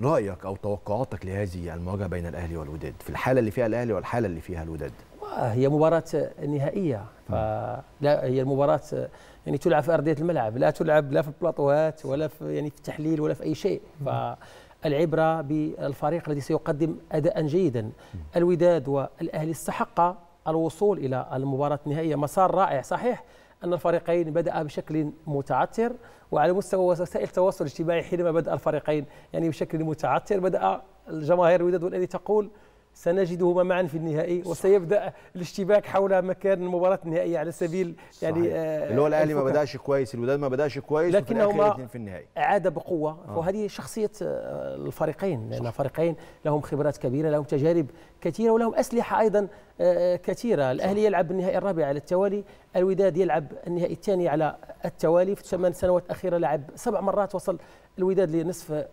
رايك او توقعاتك لهذه المواجهه بين الاهلي والوداد في الحاله اللي فيها الاهلي والحاله اللي فيها الوداد هي مباراه نهائيه فلا هي المباراه يعني تلعب في ارضيه الملعب لا تلعب لا في البلاطوهات ولا في يعني في التحليل ولا في اي شيء فالعبره بالفريق الذي سيقدم اداء جيدا الوداد والاهلي استحق الوصول الى المباراه النهائيه مسار رائع صحيح أن الفريقين بدأ بشكل متعثر وعلى مستوى وسائل التواصل الاجتماعي حينما بدأ الفريقين يعني بشكل متعثر بدأ الجماهير الوداد والأهلي تقول سنجدهما معا في النهائي وسيبدا الاشتباك حول مكان المباراه النهائيه على سبيل يعني آه اللي هو الاهلي ما بداش كويس الوداد ما بداش كويس لكنهما في النهائي عاد بقوه آه. وهذه شخصيه آه، الفريقين لان فريقين لهم خبرات كبيره لهم تجارب كثيره ولهم اسلحه ايضا آه، كثيره الاهلي يلعب النهائي الرابع على التوالي الوداد يلعب النهائي الثاني على التوالي في الثمان سنوات الاخيره لعب سبع مرات وصل الوداد لنصف آه،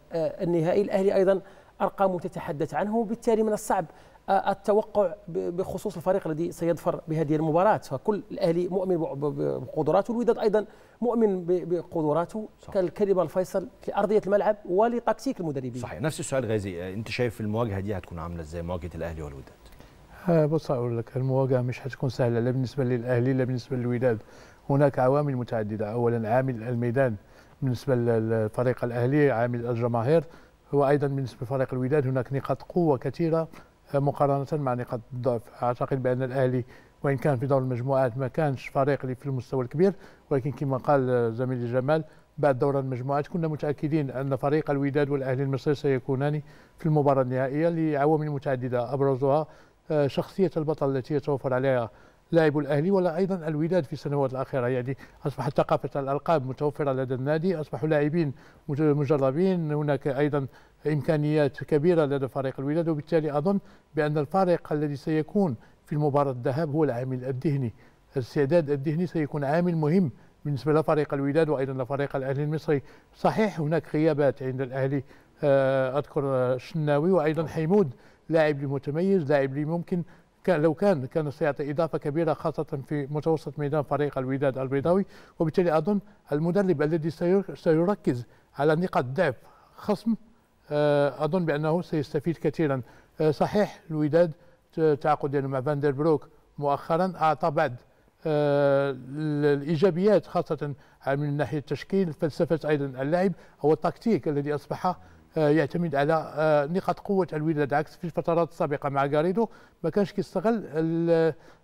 النهائي الاهلي ايضا أرقام تتحدث عنه وبالتالي من الصعب آه، التوقع بخصوص الفريق الذي سيظفر بهذه المباراة فكل الأهلي مؤمن بقدراته الوداد أيضا مؤمن بقدراته كالكلمة الفيصل لأرضية الملعب ولتكتيك المدربين صحيح نفس السؤال غازي آه، أنت شايف المواجهة دي هتكون عاملة إزاي مواجهة الأهلي والوداد آه، بص أقول لك المواجهة مش هتكون سهلة لا بالنسبة للأهلي لا بالنسبة للوداد هناك عوامل متعددة أولا عامل الميدان بالنسبة للفريق الأهلي عامل الجماهير وايضا بالنسبه لفريق الوداد هناك نقاط قوه كثيره آه، مقارنه مع نقاط الضعف اعتقد بان الاهلي وان كان في دور المجموعات ما كانش فريق اللي في المستوى الكبير ولكن كما قال آه، زميلي جمال بعد دور المجموعات كنا متاكدين ان فريق الوداد والاهلي المصري سيكونان في المباراه النهائيه لعوامل متعدده ابرزها آه، شخصيه البطل التي يتوفر عليها لاعب الاهلي ولا ايضا الوداد في السنوات الاخيره يعني اصبحت ثقافه الالقاب متوفره لدى النادي اصبحوا لاعبين مجربين هناك ايضا امكانيات كبيره لدى فريق الوداد وبالتالي اظن بان الفريق الذي سيكون في المباراه الذهاب هو العامل الذهني الاستعداد الذهني سيكون عامل مهم بالنسبه لفريق الوداد وايضا لفريق الاهلي المصري صحيح هناك غيابات عند الاهلي آه، اذكر آه، الشناوي وايضا نعم. حيمود لاعب لي متميز لاعب لي ممكن لو كان كان سيعطي اضافه كبيره خاصه في متوسط ميدان فريق الوداد البيضاوي وبالتالي اظن المدرب الذي سيركز على نقاط ضعف خصم آه، اظن بانه سيستفيد كثيرا آه، صحيح الوداد تعاقد يعني مع فاندر بروك مؤخرا اعطى بعد آه، الايجابيات خاصه من ناحيه التشكيل فلسفه ايضا اللعب هو التكتيك الذي اصبح آه، يعتمد على آه، نقاط قوه الوداد عكس في الفترات السابقه مع غاريدو ما كانش كيستغل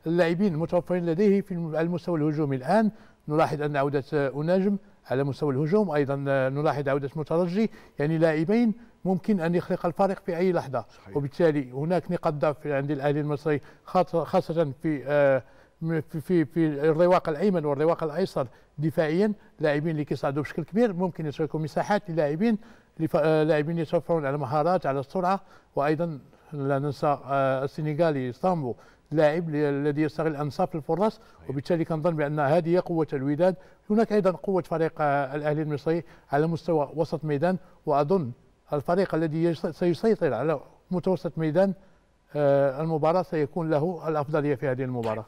اللاعبين المتوفرين لديه في على المستوى الهجومي الان نلاحظ ان عوده اناجم آه، على مستوى الهجوم ايضا نلاحظ عوده مترجي يعني لاعبين ممكن ان يخلق الفارق في اي لحظه صحيح. وبالتالي هناك نقاط ضعف عند الاهلي المصري خاصه في في في في الرواق الايمن والرواق الايسر دفاعيا لاعبين اللي كيصعدوا بشكل كبير ممكن يتركوا مساحات للاعبين آه، لاعبين يتوفرون على مهارات على السرعه وايضا لا ننسى آه، السنغالي سامبو لاعب الذي يستغل انصاف الفرص وبالتالي كنظن بان هذه قوه الوداد هناك ايضا قوه فريق آه، الاهلي المصري على مستوى وسط ميدان واظن الفريق الذي سيسيطر على متوسط ميدان المباراه سيكون له الافضليه في هذه المباراه